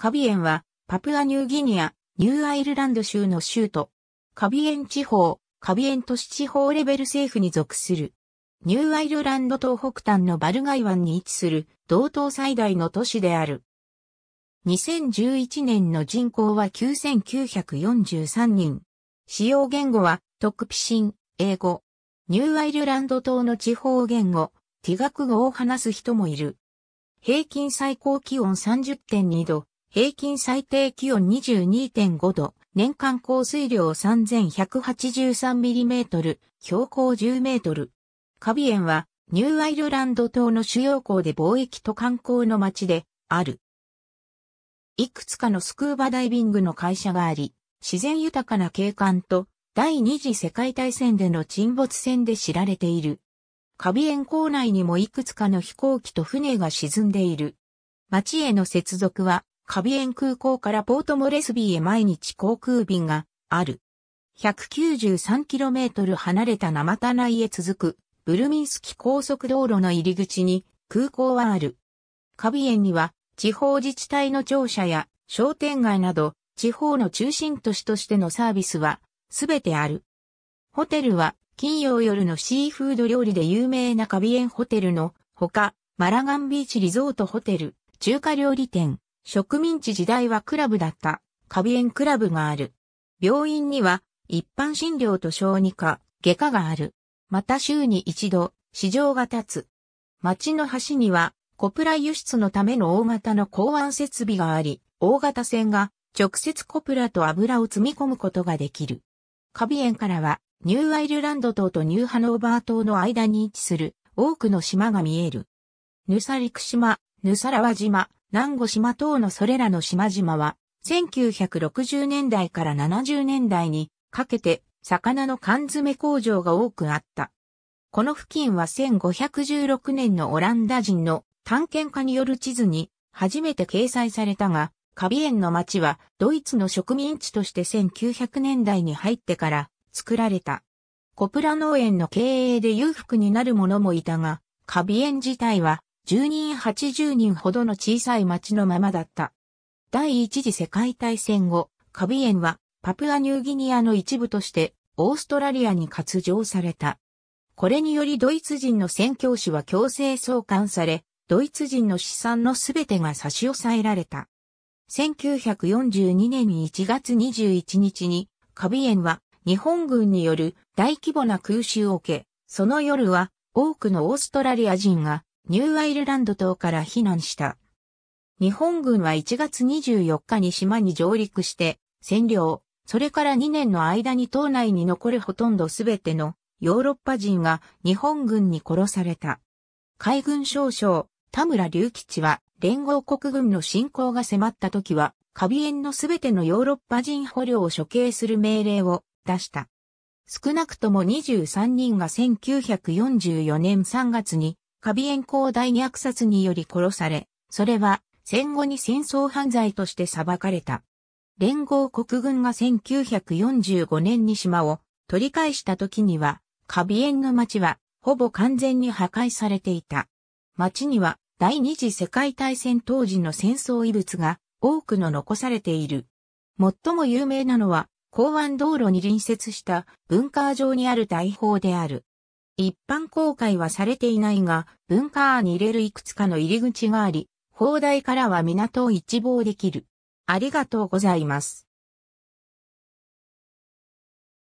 カビエンは、パプアニューギニア、ニューアイルランド州の州都。カビエン地方、カビエン都市地方レベル政府に属する。ニューアイルランド東北端のバルガイ湾に位置する、同等最大の都市である。2011年の人口は9943人。使用言語は、トクピシン、英語。ニューアイルランド島の地方言語、ティガク語を話す人もいる。平均最高気温30.2度、平均最低気温22.5度、年間降水量 3183mm、標高 10m。カビエンは、ニューアイルランド島の主要港で貿易と観光の街である。いくつかのスクーバダイビングの会社があり、自然豊かな景観と第二次世界大戦での沈没船で知られている。カビエン港内にもいくつかの飛行機と船が沈んでいる。町への接続はカビエン空港からポートモレスビーへ毎日航空便がある。193km 離れた生田内へ続くブルミンスキ高速道路の入り口に空港はある。カビエンには地方自治体の庁舎や商店街など地方の中心都市としてのサービスはすべてある。ホテルは金曜夜のシーフード料理で有名なカビエンホテルのほかマラガンビーチリゾートホテル、中華料理店、植民地時代はクラブだった、カビ園クラブがある。病院には、一般診療と小児科、外科がある。また週に一度、市場が立つ。町の端には、コプラ輸出のための大型の港湾設備があり、大型船が直接コプラと油を積み込むことができる。カビ園からは、ニューアイルランド島とニューハノーバー島の間に位置する多くの島が見える。ヌサリク島、ヌサラワ島、南後島等のそれらの島々は、1960年代から70年代にかけて魚の缶詰工場が多くあった。この付近は1516年のオランダ人の探検家による地図に初めて掲載されたが、カビエンの町はドイツの植民地として1900年代に入ってから作られた。コプラ農園の経営で裕福になる者もいたが、カビエン自体は10人80人ほどの小さい町のままだった。第一次世界大戦後、カビエンはパプアニューギニアの一部としてオーストラリアに割譲された。これによりドイツ人の宣教師は強制送還され、ドイツ人の資産のすべてが差し押さえられた。1942年1月21日にカビエンは日本軍による大規模な空襲を受け、その夜は多くのオーストラリア人がニューアイルランド島から避難した。日本軍は1月24日に島に上陸して占領、それから2年の間に島内に残るほとんどすべてのヨーロッパ人が日本軍に殺された。海軍少将、田村隆吉は連合国軍の侵攻が迫った時は、カビエンのすべてのヨーロッパ人捕虜を処刑する命令を出した。少なくとも23人が1944年3月にカビエン公大虐殺により殺され、それは戦後に戦争犯罪として裁かれた。連合国軍が1945年に島を取り返した時には、カビエンの町はほぼ完全に破壊されていた。町には第二次世界大戦当時の戦争遺物が多くの残されている。最も有名なのは、港湾道路に隣接した文化場にある大砲である。一般公開はされていないが、文化アに入れるいくつかの入り口があり、砲台からは港を一望できる。ありがとうございます。